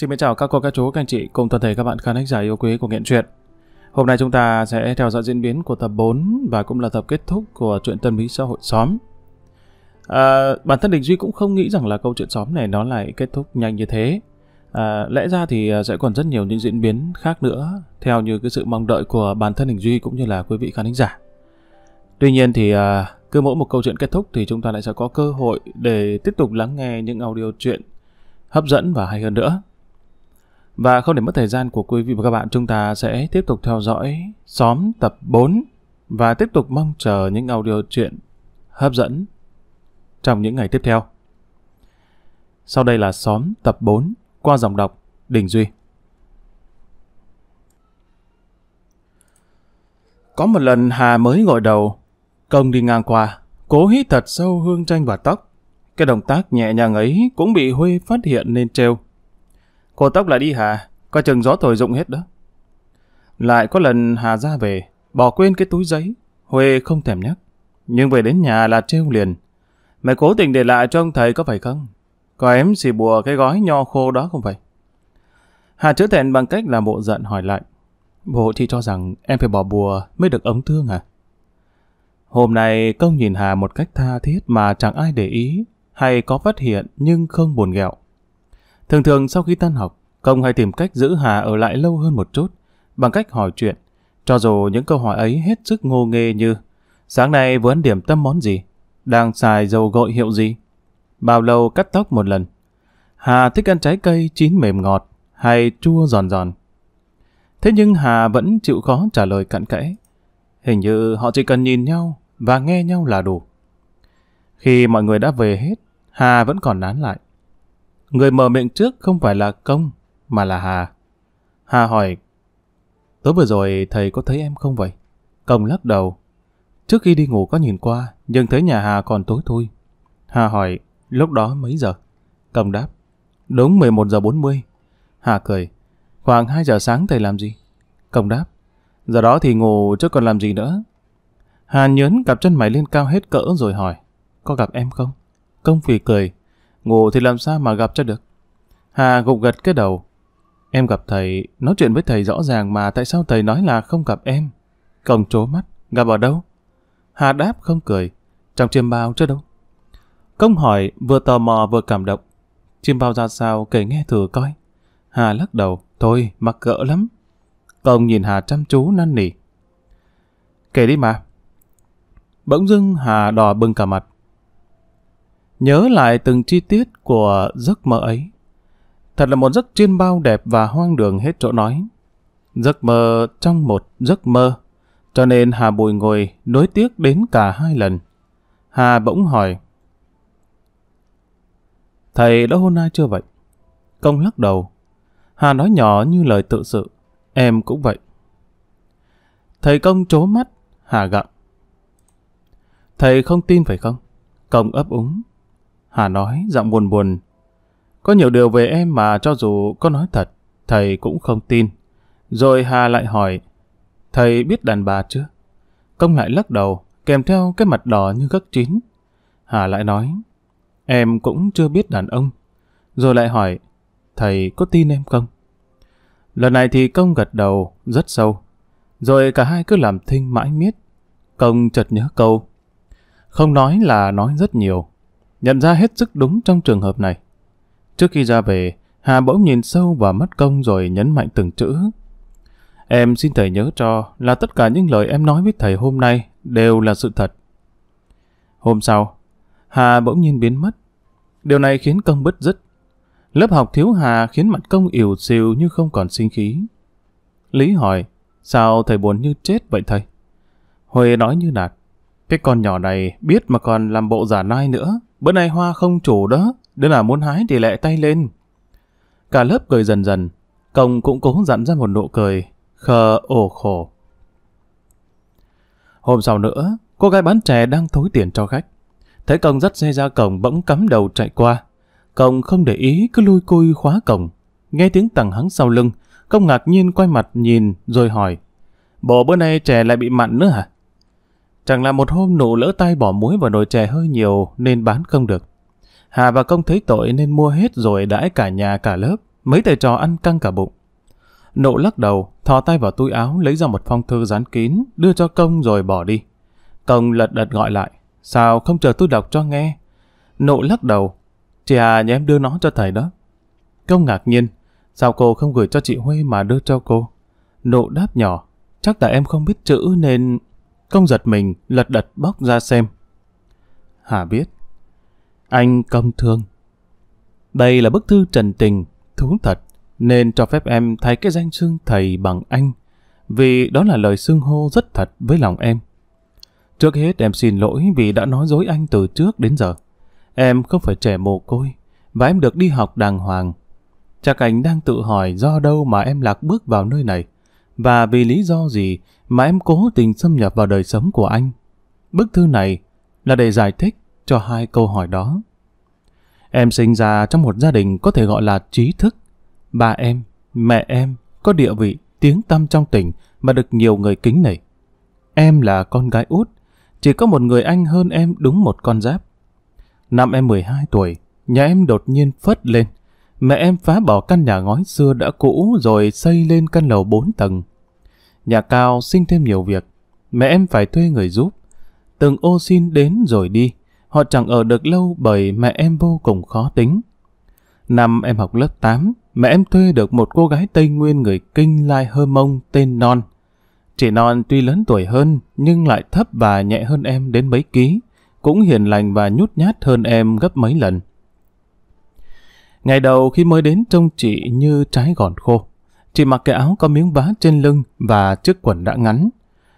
Xin chào các cô, các chú, các anh chị cùng toàn thể các bạn khán giả yêu quý của Nghiện Truyện. Hôm nay chúng ta sẽ theo dõi diễn biến của tập 4 và cũng là tập kết thúc của truyện tâm lý xã hội xóm. À, bản thân Đình Duy cũng không nghĩ rằng là câu chuyện xóm này nó lại kết thúc nhanh như thế. À, lẽ ra thì à, sẽ còn rất nhiều những diễn biến khác nữa theo như cái sự mong đợi của bản thân Đình Duy cũng như là quý vị khán giả. Tuy nhiên thì à, cứ mỗi một câu chuyện kết thúc thì chúng ta lại sẽ có cơ hội để tiếp tục lắng nghe những audio chuyện hấp dẫn và hay hơn nữa. Và không để mất thời gian của quý vị và các bạn, chúng ta sẽ tiếp tục theo dõi xóm tập 4 và tiếp tục mong chờ những audio truyện hấp dẫn trong những ngày tiếp theo. Sau đây là xóm tập 4 qua dòng đọc Đình Duy. Có một lần Hà mới ngồi đầu, công đi ngang qua, cố hít thật sâu hương chanh vào tóc. Cái động tác nhẹ nhàng ấy cũng bị Huê phát hiện nên treo Cô tóc lại đi Hà, coi chừng gió thổi rụng hết đó. Lại có lần Hà ra về, bỏ quên cái túi giấy, Huê không thèm nhắc. Nhưng về đến nhà là trêu liền. Mày cố tình để lại cho ông thầy có phải không? Có em xì bùa cái gói nho khô đó không vậy? Hà chữa thẹn bằng cách làm bộ giận hỏi lại. Bộ thì cho rằng em phải bỏ bùa mới được ống thương à? Hôm nay công nhìn Hà một cách tha thiết mà chẳng ai để ý hay có phát hiện nhưng không buồn ghẹo. Thường thường sau khi tan học, công hay tìm cách giữ Hà ở lại lâu hơn một chút, bằng cách hỏi chuyện, cho dù những câu hỏi ấy hết sức ngô nghê như sáng nay vừa ăn điểm tâm món gì, đang xài dầu gội hiệu gì, bao lâu cắt tóc một lần. Hà thích ăn trái cây chín mềm ngọt hay chua giòn giòn. Thế nhưng Hà vẫn chịu khó trả lời cặn kẽ. Hình như họ chỉ cần nhìn nhau và nghe nhau là đủ. Khi mọi người đã về hết, Hà vẫn còn nán lại. Người mở miệng trước không phải là Công, mà là Hà. Hà hỏi, tối vừa rồi thầy có thấy em không vậy? Công lắc đầu. Trước khi đi ngủ có nhìn qua, nhưng thấy nhà Hà còn tối thui. Hà hỏi, lúc đó mấy giờ? Công đáp, đúng 11 giờ 40. Hà cười, khoảng 2 giờ sáng thầy làm gì? Công đáp, giờ đó thì ngủ chứ còn làm gì nữa. Hà nhớn cặp chân mày lên cao hết cỡ rồi hỏi, có gặp em không? Công phì cười, ngủ thì làm sao mà gặp cho được. Hà gục gật cái đầu. Em gặp thầy, nói chuyện với thầy rõ ràng mà tại sao thầy nói là không gặp em? Công trố mắt, gặp ở đâu? Hà đáp không cười, trong chiêm bao chứ đâu. Công hỏi vừa tò mò vừa cảm động. Chiêm bao ra sao kể nghe thử coi. Hà lắc đầu, thôi mặc cỡ lắm. Công nhìn Hà chăm chú năn nỉ. Kể đi mà. Bỗng dưng Hà đỏ bừng cả mặt nhớ lại từng chi tiết của giấc mơ ấy. Thật là một giấc chiêm bao đẹp và hoang đường hết chỗ nói. Giấc mơ trong một giấc mơ, cho nên Hà Bùi ngồi nối tiếc đến cả hai lần. Hà bỗng hỏi, Thầy đã hôn ai chưa vậy? Công lắc đầu. Hà nói nhỏ như lời tự sự. Em cũng vậy. Thầy Công trố mắt, Hà gặng. Thầy không tin phải không? Công ấp úng. Hà nói giọng buồn buồn. Có nhiều điều về em mà cho dù có nói thật, thầy cũng không tin. Rồi Hà lại hỏi, thầy biết đàn bà chưa? Công lại lắc đầu, kèm theo cái mặt đỏ như gấc chín. Hà lại nói, em cũng chưa biết đàn ông. Rồi lại hỏi, thầy có tin em không? Lần này thì công gật đầu rất sâu. Rồi cả hai cứ làm thinh mãi miết. Công chợt nhớ câu. Không nói là nói rất nhiều, nhận ra hết sức đúng trong trường hợp này. Trước khi ra về, Hà bỗng nhìn sâu vào mắt công rồi nhấn mạnh từng chữ. Em xin thầy nhớ cho là tất cả những lời em nói với thầy hôm nay đều là sự thật. Hôm sau, Hà bỗng nhiên biến mất. Điều này khiến công bứt rứt. Lớp học thiếu Hà khiến mặt công ỉu xìu như không còn sinh khí. Lý hỏi, sao thầy buồn như chết vậy thầy? Huệ nói như nạt, cái con nhỏ này biết mà còn làm bộ giả nai nữa. Bữa nay hoa không chủ đó, đứa nào muốn hái thì lẹ tay lên. Cả lớp cười dần dần, Công cũng cố dặn ra một nụ cười, khờ ổ khổ. Hôm sau nữa, cô gái bán chè đang thối tiền cho khách. Thấy Công dắt xe ra cổng bỗng cắm đầu chạy qua. Công không để ý cứ lui cui khóa cổng. Nghe tiếng tầng hắng sau lưng, Công ngạc nhiên quay mặt nhìn rồi hỏi. Bộ bữa nay chè lại bị mặn nữa hả? Chẳng là một hôm nụ lỡ tay bỏ muối vào nồi chè hơi nhiều nên bán không được. Hà và công thấy tội nên mua hết rồi đãi cả nhà cả lớp, mấy thầy trò ăn căng cả bụng. nụ lắc đầu, thò tay vào túi áo lấy ra một phong thư dán kín, đưa cho công rồi bỏ đi. Công lật đật gọi lại, sao không chờ tôi đọc cho nghe? nụ lắc đầu, chị Hà nhà em đưa nó cho thầy đó. Công ngạc nhiên, sao cô không gửi cho chị Huê mà đưa cho cô? nụ đáp nhỏ, chắc tại em không biết chữ nên... Công giật mình, lật đật bóc ra xem. Hà biết. Anh công thương. Đây là bức thư trần tình, thú thật, nên cho phép em thay cái danh xưng thầy bằng anh, vì đó là lời xưng hô rất thật với lòng em. Trước hết em xin lỗi vì đã nói dối anh từ trước đến giờ. Em không phải trẻ mồ côi, và em được đi học đàng hoàng. Chắc anh đang tự hỏi do đâu mà em lạc bước vào nơi này, và vì lý do gì mà em cố tình xâm nhập vào đời sống của anh. Bức thư này là để giải thích cho hai câu hỏi đó. Em sinh ra trong một gia đình có thể gọi là trí thức. Ba em, mẹ em có địa vị, tiếng tăm trong tỉnh mà được nhiều người kính nể. Em là con gái út, chỉ có một người anh hơn em đúng một con giáp. Năm em 12 tuổi, nhà em đột nhiên phất lên. Mẹ em phá bỏ căn nhà ngói xưa đã cũ rồi xây lên căn lầu 4 tầng Nhà cao sinh thêm nhiều việc, mẹ em phải thuê người giúp. Từng ô xin đến rồi đi, họ chẳng ở được lâu bởi mẹ em vô cùng khó tính. Năm em học lớp 8, mẹ em thuê được một cô gái Tây Nguyên người Kinh Lai Hơ Mông tên Non. Chị Non tuy lớn tuổi hơn, nhưng lại thấp và nhẹ hơn em đến mấy ký, cũng hiền lành và nhút nhát hơn em gấp mấy lần. Ngày đầu khi mới đến trông chị như trái gòn khô. Chị mặc cái áo có miếng vá trên lưng và chiếc quần đã ngắn.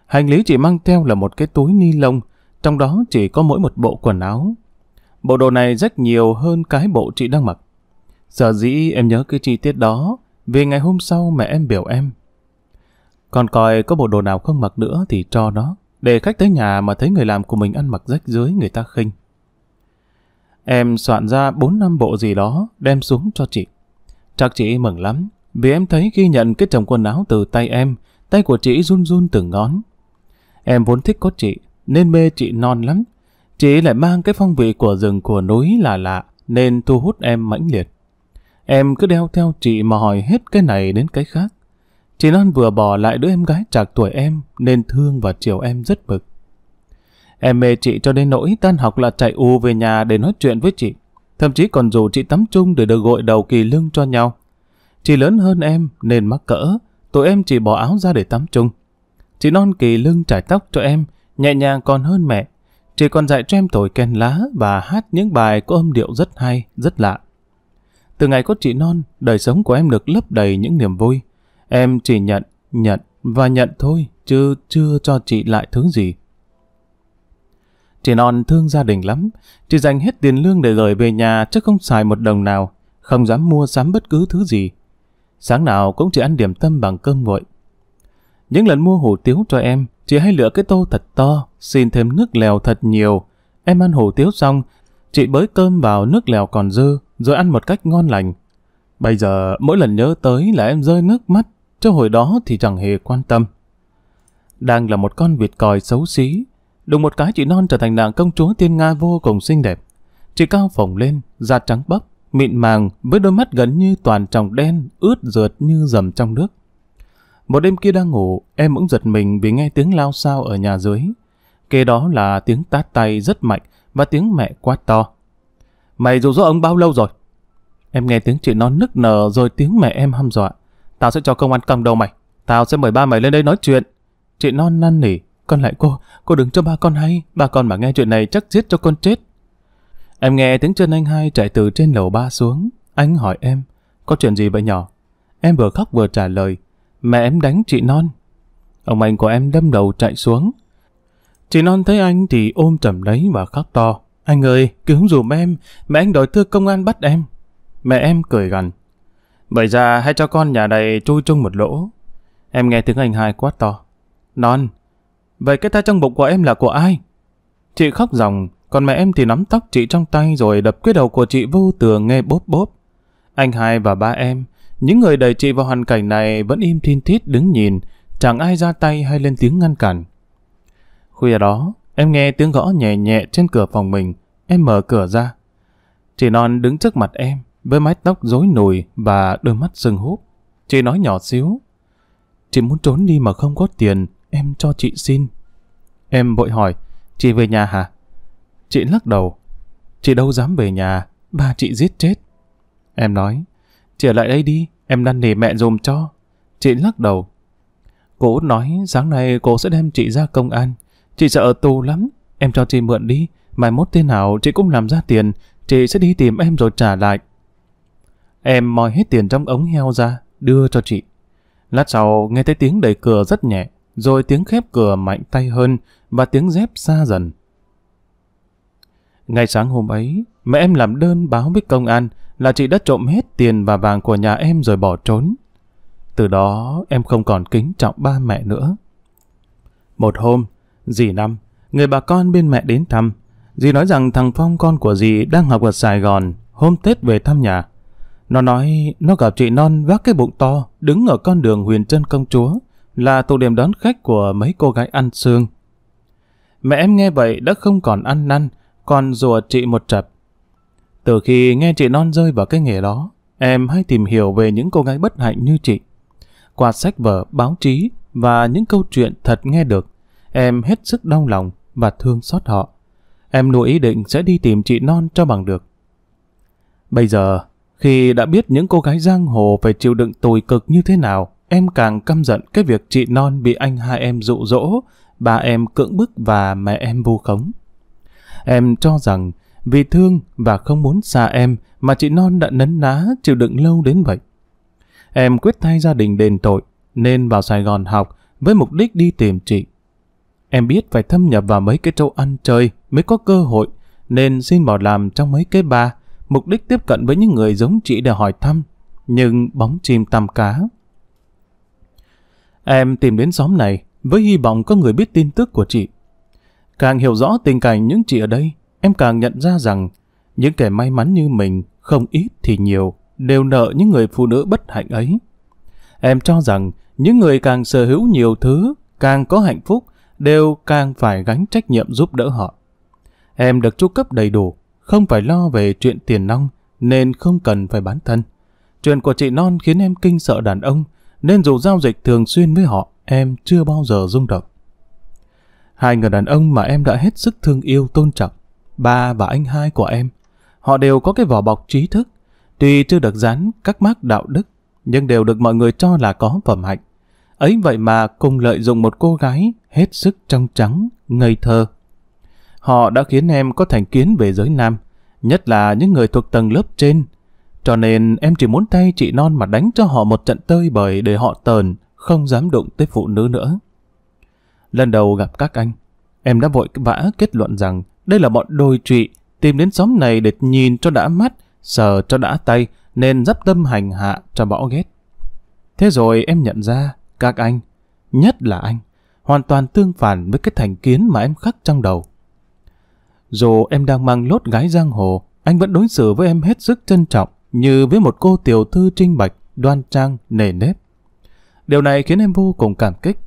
Hành lý chị mang theo là một cái túi ni lông, trong đó chỉ có mỗi một bộ quần áo. Bộ đồ này rách nhiều hơn cái bộ chị đang mặc. giờ dĩ em nhớ cái chi tiết đó, vì ngày hôm sau mẹ em biểu em. Còn coi có bộ đồ nào không mặc nữa thì cho nó, để khách tới nhà mà thấy người làm của mình ăn mặc rách dưới người ta khinh. Em soạn ra 4 năm bộ gì đó đem xuống cho chị. Chắc chị mừng lắm vì em thấy khi nhận cái chồng quần áo từ tay em, tay của chị run run từng ngón. Em vốn thích có chị, nên mê chị non lắm. Chị lại mang cái phong vị của rừng của núi là lạ, nên thu hút em mãnh liệt. Em cứ đeo theo chị mà hỏi hết cái này đến cái khác. Chị non vừa bỏ lại đứa em gái trạc tuổi em, nên thương và chiều em rất bực. Em mê chị cho đến nỗi tan học là chạy u về nhà để nói chuyện với chị. Thậm chí còn dù chị tắm chung để được gội đầu kỳ lưng cho nhau. Chị lớn hơn em nên mắc cỡ, tụi em chỉ bỏ áo ra để tắm chung. Chị non kỳ lưng trải tóc cho em, nhẹ nhàng còn hơn mẹ. Chị còn dạy cho em thổi kèn lá và hát những bài có âm điệu rất hay, rất lạ. Từ ngày có chị non, đời sống của em được lấp đầy những niềm vui. Em chỉ nhận, nhận và nhận thôi, chứ chưa cho chị lại thứ gì. Chị non thương gia đình lắm, chị dành hết tiền lương để gửi về nhà chứ không xài một đồng nào, không dám mua sắm bất cứ thứ gì. Sáng nào cũng chỉ ăn điểm tâm bằng cơm nguội. Những lần mua hủ tiếu cho em, chị hay lựa cái tô thật to, xin thêm nước lèo thật nhiều. Em ăn hủ tiếu xong, chị bới cơm vào nước lèo còn dư, rồi ăn một cách ngon lành. Bây giờ mỗi lần nhớ tới là em rơi nước mắt, chứ hồi đó thì chẳng hề quan tâm. Đang là một con vịt còi xấu xí, đùng một cái chị non trở thành nàng công chúa tiên Nga vô cùng xinh đẹp. Chị cao phồng lên, da trắng bấp, mịn màng với đôi mắt gần như toàn tròng đen, ướt rượt như dầm trong nước. Một đêm kia đang ngủ, em bỗng giật mình vì nghe tiếng lao sao ở nhà dưới. Kế đó là tiếng tát tay rất mạnh và tiếng mẹ quát to. Mày dù dỗ ông bao lâu rồi? Em nghe tiếng chị nó nức nở rồi tiếng mẹ em hăm dọa. Tao sẽ cho công an cầm đầu mày. Tao sẽ mời ba mày lên đây nói chuyện. Chị non năn nỉ. Con lại cô, cô đừng cho ba con hay. Ba con mà nghe chuyện này chắc giết cho con chết. Em nghe tiếng chân anh hai chạy từ trên lầu ba xuống. Anh hỏi em, có chuyện gì vậy nhỏ? Em vừa khóc vừa trả lời, mẹ em đánh chị Non. Ông anh của em đâm đầu chạy xuống. Chị Non thấy anh thì ôm chầm lấy và khóc to. Anh ơi, cứu dùm em, mẹ anh đòi thưa công an bắt em. Mẹ em cười gần. bởi ra hãy cho con nhà này chui chung một lỗ. Em nghe tiếng anh hai quát to. Non, vậy cái thai trong bụng của em là của ai? Chị khóc ròng, còn mẹ em thì nắm tóc chị trong tay rồi đập cái đầu của chị vô tường nghe bốp bốp. Anh hai và ba em, những người đẩy chị vào hoàn cảnh này vẫn im thiên thít đứng nhìn, chẳng ai ra tay hay lên tiếng ngăn cản. Khuya đó, em nghe tiếng gõ nhẹ nhẹ trên cửa phòng mình, em mở cửa ra. Chị non đứng trước mặt em, với mái tóc rối nùi và đôi mắt sưng húp. Chị nói nhỏ xíu. Chị muốn trốn đi mà không có tiền, em cho chị xin. Em vội hỏi, chị về nhà hả? Chị lắc đầu. Chị đâu dám về nhà, ba chị giết chết. Em nói, chị ở lại đây đi, em năn nỉ mẹ dùm cho. Chị lắc đầu. Cô út nói, sáng nay cô sẽ đem chị ra công an. Chị sợ ở tù lắm, em cho chị mượn đi. Mai mốt thế nào chị cũng làm ra tiền, chị sẽ đi tìm em rồi trả lại. Em moi hết tiền trong ống heo ra, đưa cho chị. Lát sau, nghe thấy tiếng đẩy cửa rất nhẹ, rồi tiếng khép cửa mạnh tay hơn và tiếng dép xa dần. Ngày sáng hôm ấy, mẹ em làm đơn báo với công an là chị đã trộm hết tiền và vàng của nhà em rồi bỏ trốn. Từ đó em không còn kính trọng ba mẹ nữa. Một hôm, dì Năm, người bà con bên mẹ đến thăm. Dì nói rằng thằng Phong con của dì đang học ở Sài Gòn, hôm Tết về thăm nhà. Nó nói nó gặp chị Non vác cái bụng to, đứng ở con đường huyền chân công chúa, là tụ điểm đón khách của mấy cô gái ăn xương. Mẹ em nghe vậy đã không còn ăn năn, còn rùa chị một chập. Từ khi nghe chị non rơi vào cái nghề đó, em hay tìm hiểu về những cô gái bất hạnh như chị. Qua sách vở, báo chí và những câu chuyện thật nghe được, em hết sức đau lòng và thương xót họ. Em nuôi ý định sẽ đi tìm chị non cho bằng được. Bây giờ, khi đã biết những cô gái giang hồ phải chịu đựng tồi cực như thế nào, em càng căm giận cái việc chị non bị anh hai em dụ dỗ, ba em cưỡng bức và mẹ em vu khống. Em cho rằng vì thương và không muốn xa em mà chị Non đã nấn ná chịu đựng lâu đến vậy. Em quyết thay gia đình đền tội nên vào Sài Gòn học với mục đích đi tìm chị. Em biết phải thâm nhập vào mấy cái chỗ ăn chơi mới có cơ hội nên xin bỏ làm trong mấy cái bar mục đích tiếp cận với những người giống chị để hỏi thăm nhưng bóng chim tăm cá. Em tìm đến xóm này với hy vọng có người biết tin tức của chị Càng hiểu rõ tình cảnh những chị ở đây, em càng nhận ra rằng những kẻ may mắn như mình, không ít thì nhiều, đều nợ những người phụ nữ bất hạnh ấy. Em cho rằng những người càng sở hữu nhiều thứ, càng có hạnh phúc, đều càng phải gánh trách nhiệm giúp đỡ họ. Em được chu cấp đầy đủ, không phải lo về chuyện tiền nong, nên không cần phải bán thân. Chuyện của chị Non khiến em kinh sợ đàn ông, nên dù giao dịch thường xuyên với họ, em chưa bao giờ rung động. Hai người đàn ông mà em đã hết sức thương yêu tôn trọng, ba và anh hai của em, họ đều có cái vỏ bọc trí thức, tuy chưa được dán các mác đạo đức, nhưng đều được mọi người cho là có phẩm hạnh. Ấy vậy mà cùng lợi dụng một cô gái hết sức trong trắng, ngây thơ. Họ đã khiến em có thành kiến về giới nam, nhất là những người thuộc tầng lớp trên. Cho nên em chỉ muốn tay chị non mà đánh cho họ một trận tơi bời để họ tờn, không dám đụng tới phụ nữ nữa. Lần đầu gặp các anh, em đã vội vã kết luận rằng đây là bọn đôi trụy tìm đến xóm này để nhìn cho đã mắt, sờ cho đã tay, nên dắp tâm hành hạ cho bỏ ghét. Thế rồi em nhận ra, các anh, nhất là anh, hoàn toàn tương phản với cái thành kiến mà em khắc trong đầu. Dù em đang mang lốt gái giang hồ, anh vẫn đối xử với em hết sức trân trọng như với một cô tiểu thư trinh bạch, đoan trang, nề nếp. Điều này khiến em vô cùng cảm kích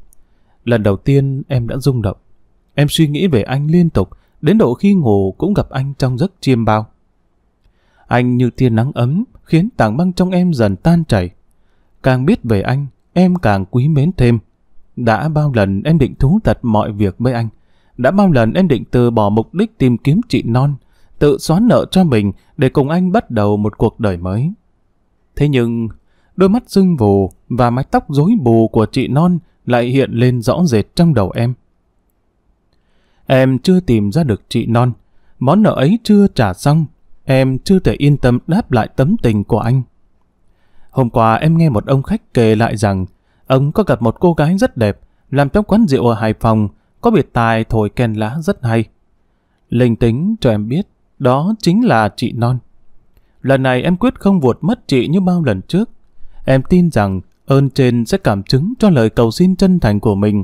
Lần đầu tiên em đã rung động. Em suy nghĩ về anh liên tục, đến độ khi ngủ cũng gặp anh trong giấc chiêm bao. Anh như tia nắng ấm, khiến tảng băng trong em dần tan chảy. Càng biết về anh, em càng quý mến thêm. Đã bao lần em định thú thật mọi việc với anh. Đã bao lần em định từ bỏ mục đích tìm kiếm chị Non, tự xóa nợ cho mình để cùng anh bắt đầu một cuộc đời mới. Thế nhưng, đôi mắt sưng vù và mái tóc rối bù của chị Non lại hiện lên rõ rệt trong đầu em. Em chưa tìm ra được chị Non, món nợ ấy chưa trả xong, em chưa thể yên tâm đáp lại tấm tình của anh. Hôm qua em nghe một ông khách kể lại rằng ông có gặp một cô gái rất đẹp, làm trong quán rượu ở Hải Phòng, có biệt tài thổi kèn lá rất hay. Linh tính cho em biết, đó chính là chị Non. Lần này em quyết không vụt mất chị như bao lần trước. Em tin rằng ơn trên sẽ cảm chứng cho lời cầu xin chân thành của mình.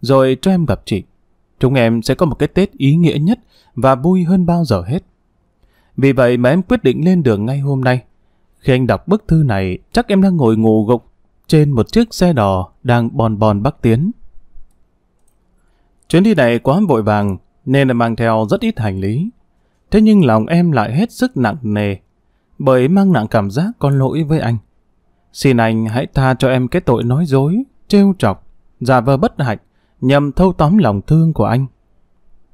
Rồi cho em gặp chị. Chúng em sẽ có một cái Tết ý nghĩa nhất và vui hơn bao giờ hết. Vì vậy mà em quyết định lên đường ngay hôm nay. Khi anh đọc bức thư này, chắc em đang ngồi ngủ gục trên một chiếc xe đò đang bòn bòn bắc tiến. Chuyến đi này quá vội vàng nên là mang theo rất ít hành lý. Thế nhưng lòng em lại hết sức nặng nề bởi mang nặng cảm giác có lỗi với anh. Xin anh hãy tha cho em cái tội nói dối, trêu chọc, giả vờ bất hạnh, nhằm thâu tóm lòng thương của anh.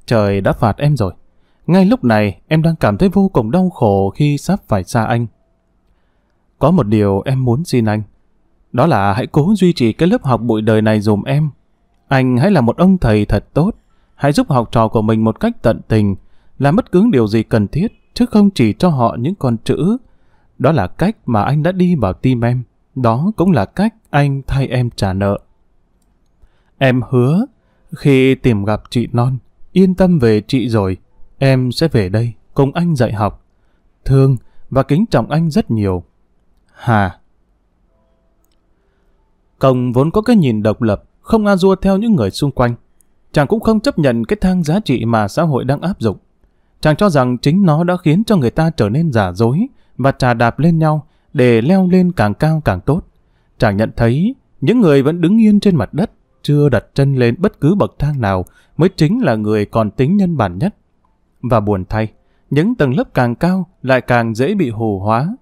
Trời đã phạt em rồi. Ngay lúc này, em đang cảm thấy vô cùng đau khổ khi sắp phải xa anh. Có một điều em muốn xin anh. Đó là hãy cố duy trì cái lớp học bụi đời này dùm em. Anh hãy là một ông thầy thật tốt. Hãy giúp học trò của mình một cách tận tình, làm bất cứ điều gì cần thiết, chứ không chỉ cho họ những con chữ. Đó là cách mà anh đã đi vào tim em. Đó cũng là cách anh thay em trả nợ. Em hứa, khi tìm gặp chị Non, yên tâm về chị rồi, em sẽ về đây cùng anh dạy học. Thương và kính trọng anh rất nhiều. Hà Công vốn có cái nhìn độc lập, không a dua theo những người xung quanh. Chàng cũng không chấp nhận cái thang giá trị mà xã hội đang áp dụng. Chàng cho rằng chính nó đã khiến cho người ta trở nên giả dối và trà đạp lên nhau để leo lên càng cao càng tốt. Chàng nhận thấy những người vẫn đứng yên trên mặt đất, chưa đặt chân lên bất cứ bậc thang nào mới chính là người còn tính nhân bản nhất. Và buồn thay, những tầng lớp càng cao lại càng dễ bị hồ hóa.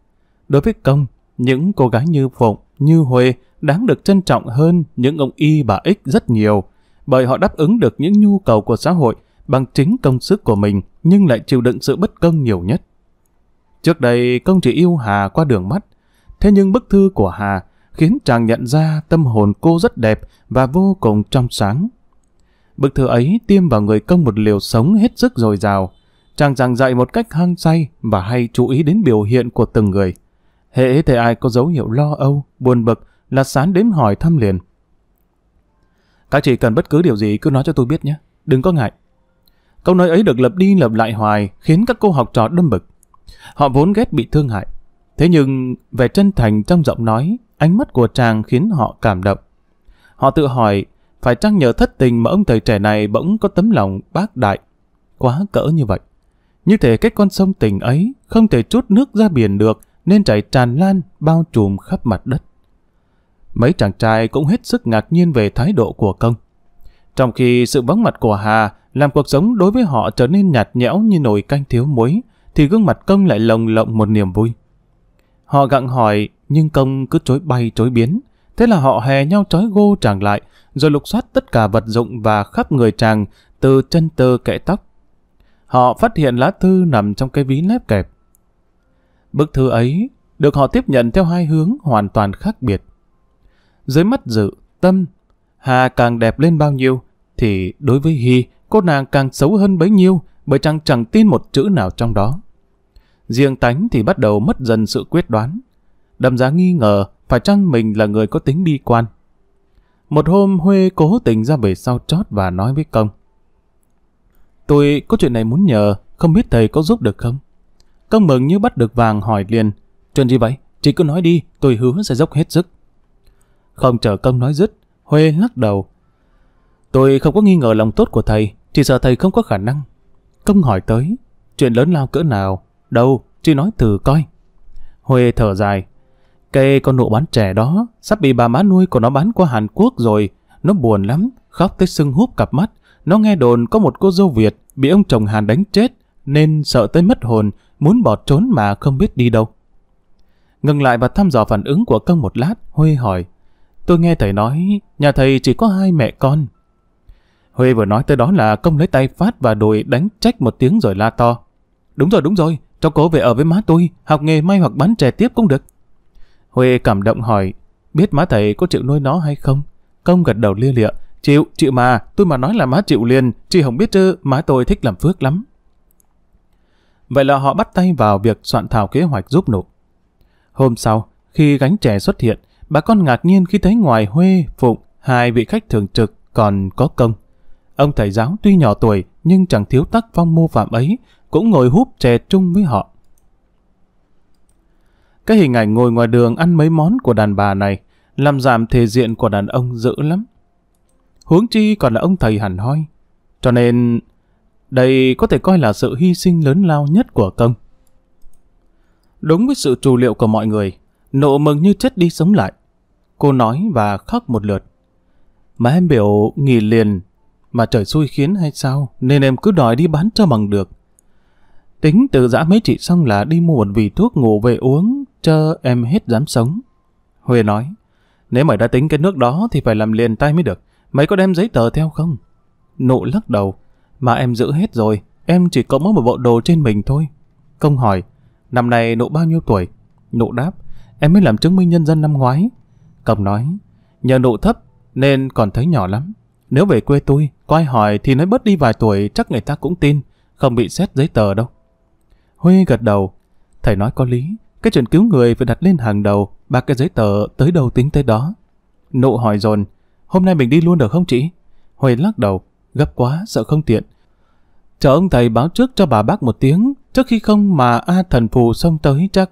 Đối với công, những cô gái như Phụng, như Huệ đáng được trân trọng hơn những ông Y bà X rất nhiều, bởi họ đáp ứng được những nhu cầu của xã hội bằng chính công sức của mình nhưng lại chịu đựng sự bất công nhiều nhất. Trước đây công chỉ yêu Hà qua đường mắt, thế nhưng bức thư của Hà khiến chàng nhận ra tâm hồn cô rất đẹp và vô cùng trong sáng. Bức thư ấy tiêm vào người công một liều sống hết sức dồi dào. Chàng giảng dạy một cách hăng say và hay chú ý đến biểu hiện của từng người. hệ thấy ai có dấu hiệu lo âu, buồn bực là sán đến hỏi thăm liền. Các chị cần bất cứ điều gì cứ nói cho tôi biết nhé, đừng có ngại. Câu nói ấy được lập đi lập lại hoài khiến các cô học trò đâm bực. Họ vốn ghét bị thương hại. Thế nhưng, về chân thành trong giọng nói, ánh mắt của chàng khiến họ cảm động. Họ tự hỏi, phải chăng nhờ thất tình mà ông thầy trẻ này bỗng có tấm lòng bác đại, quá cỡ như vậy. Như thể cái con sông tình ấy không thể chút nước ra biển được nên chảy tràn lan bao trùm khắp mặt đất. Mấy chàng trai cũng hết sức ngạc nhiên về thái độ của công. Trong khi sự vắng mặt của Hà làm cuộc sống đối với họ trở nên nhạt nhẽo như nồi canh thiếu muối, thì gương mặt công lại lồng lộng một niềm vui. Họ gặng hỏi, nhưng công cứ chối bay chối biến. Thế là họ hè nhau trói gô chàng lại, rồi lục soát tất cả vật dụng và khắp người chàng, từ chân tơ kẽ tóc. Họ phát hiện lá thư nằm trong cái ví lép kẹp. Bức thư ấy được họ tiếp nhận theo hai hướng hoàn toàn khác biệt. Dưới mắt dự, tâm, Hà càng đẹp lên bao nhiêu, thì đối với Hy, cô nàng càng xấu hơn bấy nhiêu bởi chàng chẳng tin một chữ nào trong đó. Riêng tánh thì bắt đầu mất dần sự quyết đoán. Đầm giá nghi ngờ phải chăng mình là người có tính bi quan. Một hôm Huê cố tình ra về sau chót và nói với công. Tôi có chuyện này muốn nhờ, không biết thầy có giúp được không? Công mừng như bắt được vàng hỏi liền. Chuyện gì vậy? chỉ cứ nói đi, tôi hứa sẽ dốc hết sức. Không chờ công nói dứt, Huê lắc đầu. Tôi không có nghi ngờ lòng tốt của thầy, chỉ sợ thầy không có khả năng, công hỏi tới. Chuyện lớn lao cỡ nào? Đâu, chỉ nói thử coi. Huê thở dài. Cây con nụ bán trẻ đó, sắp bị bà má nuôi của nó bán qua Hàn Quốc rồi. Nó buồn lắm, khóc tới sưng húp cặp mắt. Nó nghe đồn có một cô dâu Việt bị ông chồng Hàn đánh chết, nên sợ tới mất hồn, muốn bỏ trốn mà không biết đi đâu. Ngừng lại và thăm dò phản ứng của công một lát, Huê hỏi. Tôi nghe thầy nói, nhà thầy chỉ có hai mẹ con, Huy vừa nói tới đó là công lấy tay phát và đùi đánh trách một tiếng rồi la to. Đúng rồi, đúng rồi, cháu cố về ở với má tôi, học nghề may hoặc bán trẻ tiếp cũng được. Huy cảm động hỏi, biết má thầy có chịu nuôi nó hay không? Công gật đầu lia lịa, chịu, chịu mà, tôi mà nói là má chịu liền, chị không biết chứ, má tôi thích làm phước lắm. Vậy là họ bắt tay vào việc soạn thảo kế hoạch giúp nụ. Hôm sau, khi gánh trẻ xuất hiện, bà con ngạc nhiên khi thấy ngoài Huê, Phụng, hai vị khách thường trực còn có công. Ông thầy giáo tuy nhỏ tuổi nhưng chẳng thiếu tác phong mô phạm ấy, cũng ngồi húp chè chung với họ. Cái hình ảnh ngồi ngoài đường ăn mấy món của đàn bà này làm giảm thể diện của đàn ông dữ lắm. Huống chi còn là ông thầy hẳn hoi. Cho nên, đây có thể coi là sự hy sinh lớn lao nhất của công. Đúng với sự trù liệu của mọi người, nộ mừng như chết đi sống lại. Cô nói và khóc một lượt. Mà em biểu nghỉ liền mà trời xui khiến hay sao, nên em cứ đòi đi bán cho bằng được. Tính từ giã mấy chị xong là đi mua một vị thuốc ngủ về uống, chờ em hết dám sống. Huệ nói, nếu mày đã tính cái nước đó thì phải làm liền tay mới được, mày có đem giấy tờ theo không? Nụ lắc đầu, mà em giữ hết rồi, em chỉ có mỗi một bộ đồ trên mình thôi. Công hỏi, năm nay nụ bao nhiêu tuổi? Nụ đáp, em mới làm chứng minh nhân dân năm ngoái. Công nói, nhờ nụ thấp nên còn thấy nhỏ lắm. Nếu về quê tôi, có ai hỏi thì nói bớt đi vài tuổi chắc người ta cũng tin, không bị xét giấy tờ đâu. Huy gật đầu. Thầy nói có lý, cái chuyện cứu người phải đặt lên hàng đầu, ba cái giấy tờ tới đâu tính tới đó. Nụ hỏi dồn, hôm nay mình đi luôn được không chị? Huy lắc đầu, gấp quá, sợ không tiện. Chờ ông thầy báo trước cho bà bác một tiếng, trước khi không mà A thần phù xông tới chắc...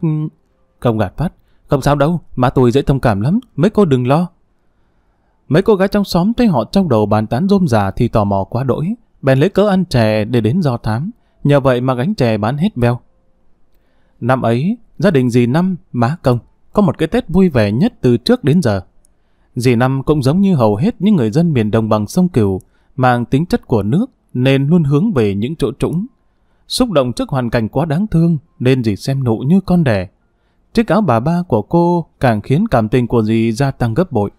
Không gạt phát, không sao đâu, mà tôi dễ thông cảm lắm, mấy cô đừng lo, Mấy cô gái trong xóm thấy họ trong đầu bàn tán rôm rà thì tò mò quá đỗi, bèn lấy cớ ăn chè để đến do thám, nhờ vậy mà gánh chè bán hết veo. Năm ấy, gia đình dì Năm, má công, có một cái Tết vui vẻ nhất từ trước đến giờ. Dì Năm cũng giống như hầu hết những người dân miền đồng bằng sông Cửu, mang tính chất của nước nên luôn hướng về những chỗ trũng. Xúc động trước hoàn cảnh quá đáng thương nên dì xem nụ như con đẻ. Chiếc áo bà ba của cô càng khiến cảm tình của dì gia tăng gấp bội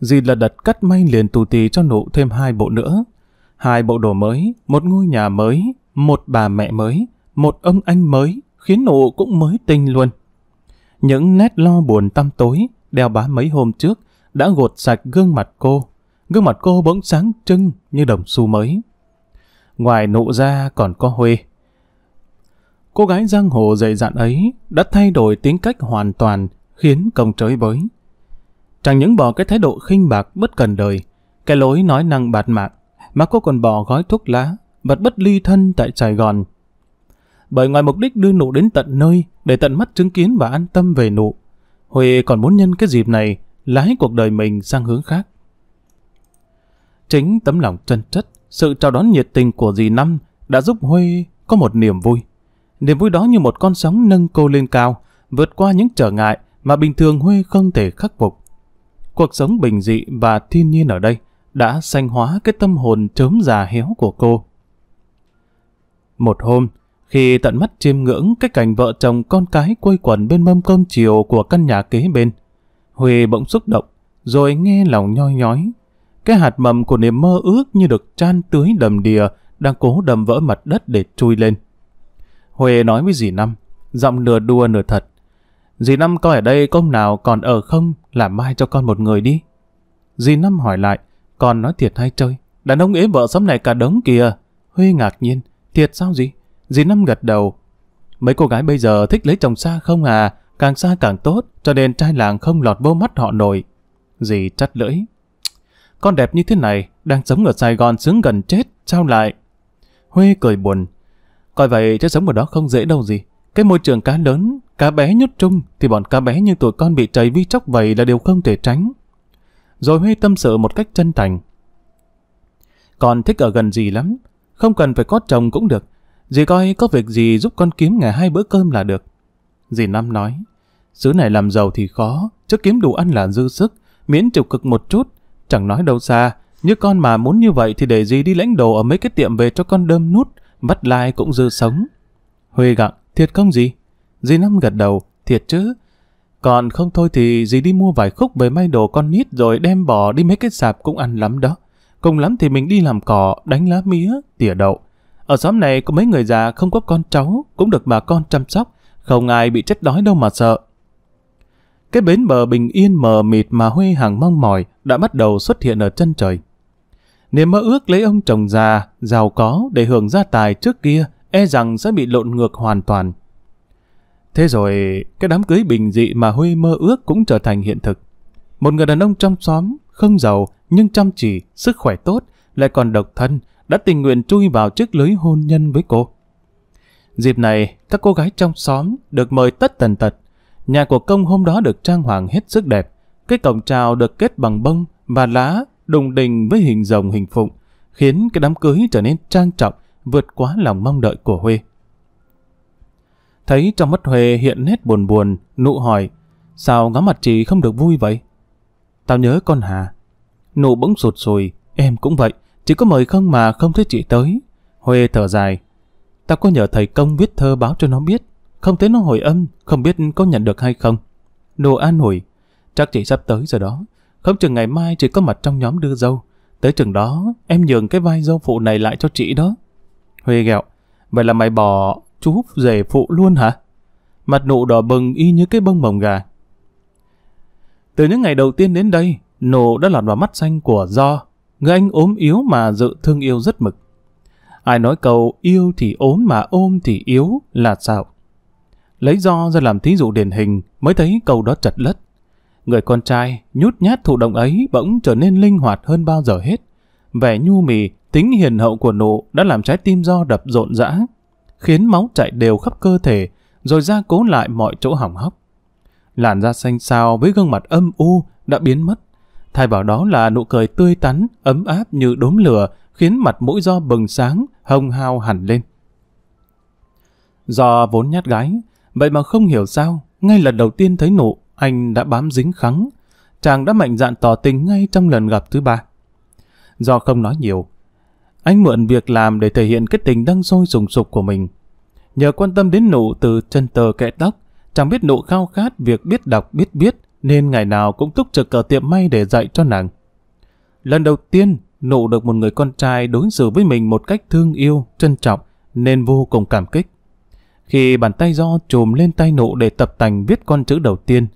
dì lật đật cắt may liền tù tì cho nụ thêm hai bộ nữa. Hai bộ đồ mới, một ngôi nhà mới, một bà mẹ mới, một ông anh mới, khiến nụ cũng mới tinh luôn. Những nét lo buồn tăm tối, đeo bá mấy hôm trước, đã gột sạch gương mặt cô. Gương mặt cô bỗng sáng trưng như đồng xu mới. Ngoài nụ ra còn có Huê. Cô gái giang hồ dày dạn ấy đã thay đổi tính cách hoàn toàn khiến công trời bới. Chẳng những bỏ cái thái độ khinh bạc bất cần đời, cái lối nói năng bạt mạng, mà cô còn bỏ gói thuốc lá, vật bất ly thân tại Sài Gòn. Bởi ngoài mục đích đưa nụ đến tận nơi để tận mắt chứng kiến và an tâm về nụ, Huệ còn muốn nhân cái dịp này lái cuộc đời mình sang hướng khác. Chính tấm lòng chân chất, sự chào đón nhiệt tình của dì Năm đã giúp Huê có một niềm vui. Niềm vui đó như một con sóng nâng cô lên cao, vượt qua những trở ngại mà bình thường Huê không thể khắc phục. Cuộc sống bình dị và thiên nhiên ở đây đã sanh hóa cái tâm hồn chớm già héo của cô. Một hôm, khi tận mắt chiêm ngưỡng cái cảnh vợ chồng con cái quây quần bên mâm cơm chiều của căn nhà kế bên, Huy bỗng xúc động, rồi nghe lòng nhoi nhói. Cái hạt mầm của niềm mơ ước như được chan tưới đầm đìa đang cố đầm vỡ mặt đất để chui lên. Huy nói với dì Năm, giọng nửa đùa nửa thật. Dì Năm coi ở đây công nào còn ở không, làm mai cho con một người đi. Dì Năm hỏi lại, con nói thiệt hay chơi, đàn ông ế vợ xóm này cả đống kìa. Huy ngạc nhiên, thiệt sao gì? Dì Năm gật đầu. Mấy cô gái bây giờ thích lấy chồng xa không à, càng xa càng tốt, cho nên trai làng không lọt vô mắt họ nổi. Dì chắt lưỡi. Con đẹp như thế này, đang sống ở Sài Gòn sướng gần chết, sao lại? Huy cười buồn. Coi vậy chứ sống ở đó không dễ đâu gì. Cái môi trường cá lớn, Cá bé nhút trung thì bọn cá bé như tụi con bị chảy vi chóc vậy là điều không thể tránh. Rồi Huy tâm sự một cách chân thành. Con thích ở gần gì lắm, không cần phải có chồng cũng được. Dì coi có việc gì giúp con kiếm ngày hai bữa cơm là được. Dì Năm nói, xứ này làm giàu thì khó, chứ kiếm đủ ăn là dư sức, miễn chịu cực một chút, chẳng nói đâu xa. Như con mà muốn như vậy thì để dì đi lãnh đồ ở mấy cái tiệm về cho con đơm nút, vắt lai cũng dư sống. Huy gặng, thiệt không gì? Dì Năm gật đầu, thiệt chứ. Còn không thôi thì dì đi mua vài khúc về may đồ con nít rồi đem bỏ đi mấy cái sạp cũng ăn lắm đó. Cùng lắm thì mình đi làm cỏ, đánh lá mía, tỉa đậu. Ở xóm này có mấy người già không có con cháu, cũng được bà con chăm sóc, không ai bị chết đói đâu mà sợ. Cái bến bờ bình yên mờ mịt mà huy hàng mong mỏi đã bắt đầu xuất hiện ở chân trời. Niềm mơ ước lấy ông chồng già, giàu có để hưởng gia tài trước kia e rằng sẽ bị lộn ngược hoàn toàn. Thế rồi, cái đám cưới bình dị mà Huy mơ ước cũng trở thành hiện thực. Một người đàn ông trong xóm, không giàu, nhưng chăm chỉ, sức khỏe tốt, lại còn độc thân, đã tình nguyện chui vào chiếc lưới hôn nhân với cô. Dịp này, các cô gái trong xóm được mời tất tần tật. Nhà của công hôm đó được trang hoàng hết sức đẹp. Cái cổng trào được kết bằng bông và lá đùng đình với hình rồng hình phụng, khiến cái đám cưới trở nên trang trọng, vượt quá lòng mong đợi của Huy. Thấy trong mắt Huệ hiện nét buồn buồn, nụ hỏi, sao ngắm mặt chị không được vui vậy? Tao nhớ con Hà. Nụ bỗng sụt sùi, em cũng vậy, chỉ có mời không mà không thấy chị tới. Huệ thở dài, tao có nhờ thầy công viết thơ báo cho nó biết, không thấy nó hồi âm, không biết có nhận được hay không. Nụ an ủi, chắc chị sắp tới rồi đó, không chừng ngày mai chị có mặt trong nhóm đưa dâu. Tới chừng đó, em nhường cái vai dâu phụ này lại cho chị đó. Huy gẹo vậy là mày bỏ chú rể phụ luôn hả? Mặt nụ đỏ bừng y như cái bông bồng gà. Từ những ngày đầu tiên đến đây, nụ đã lọt vào mắt xanh của do, người anh ốm yếu mà dự thương yêu rất mực. Ai nói cầu yêu thì ốm mà ôm thì yếu là sao? Lấy do ra làm thí dụ điển hình mới thấy cầu đó chật lất. Người con trai nhút nhát thụ động ấy bỗng trở nên linh hoạt hơn bao giờ hết. Vẻ nhu mì, tính hiền hậu của nụ đã làm trái tim do đập rộn rã, khiến máu chạy đều khắp cơ thể, rồi ra cố lại mọi chỗ hỏng hóc. Làn da xanh xao với gương mặt âm u đã biến mất, thay vào đó là nụ cười tươi tắn, ấm áp như đốm lửa, khiến mặt mũi do bừng sáng, hồng hào hẳn lên. Do vốn nhát gái, vậy mà không hiểu sao, ngay lần đầu tiên thấy nụ, anh đã bám dính khắng. Chàng đã mạnh dạn tỏ tình ngay trong lần gặp thứ ba. Do không nói nhiều, anh mượn việc làm để thể hiện cái tình đang sôi sùng sục của mình. Nhờ quan tâm đến nụ từ chân tờ kẽ tóc, chẳng biết nụ khao khát việc biết đọc biết viết nên ngày nào cũng túc trực ở tiệm may để dạy cho nàng. Lần đầu tiên, nụ được một người con trai đối xử với mình một cách thương yêu, trân trọng, nên vô cùng cảm kích. Khi bàn tay do trùm lên tay nụ để tập tành viết con chữ đầu tiên,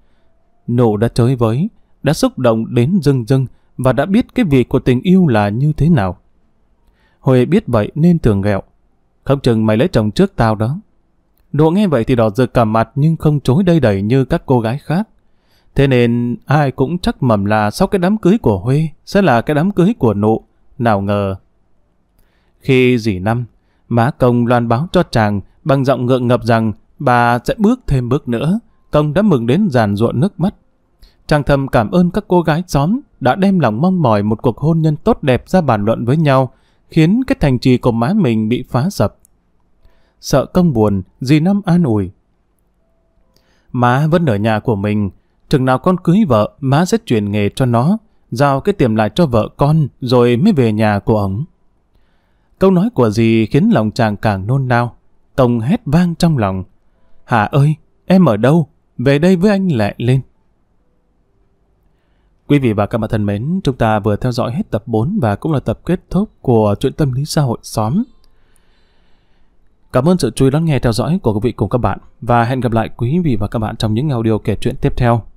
nụ đã chơi với, đã xúc động đến rưng rưng và đã biết cái vị của tình yêu là như thế nào. Huệ biết vậy nên tưởng ghẹo. Không chừng mày lấy chồng trước tao đó. Độ nghe vậy thì đỏ rực cả mặt nhưng không chối đây đẩy như các cô gái khác. Thế nên ai cũng chắc mầm là sau cái đám cưới của Huê sẽ là cái đám cưới của nụ. Nào ngờ. Khi dì năm, má công loan báo cho chàng bằng giọng ngượng ngập rằng bà sẽ bước thêm bước nữa. Công đã mừng đến giàn ruộng nước mắt. Chàng thầm cảm ơn các cô gái xóm đã đem lòng mong mỏi một cuộc hôn nhân tốt đẹp ra bàn luận với nhau khiến cái thành trì của má mình bị phá sập. Sợ công buồn, dì Năm an ủi. Má vẫn ở nhà của mình, chừng nào con cưới vợ, má sẽ chuyển nghề cho nó, giao cái tiệm lại cho vợ con, rồi mới về nhà của ổng. Câu nói của dì khiến lòng chàng càng nôn nao, Tông hét vang trong lòng. Hà ơi, em ở đâu? Về đây với anh lại lên. Quý vị và các bạn thân mến, chúng ta vừa theo dõi hết tập 4 và cũng là tập kết thúc của truyện tâm lý xã hội xóm. Cảm ơn sự chú ý lắng nghe theo dõi của quý vị cùng các bạn và hẹn gặp lại quý vị và các bạn trong những audio kể chuyện tiếp theo.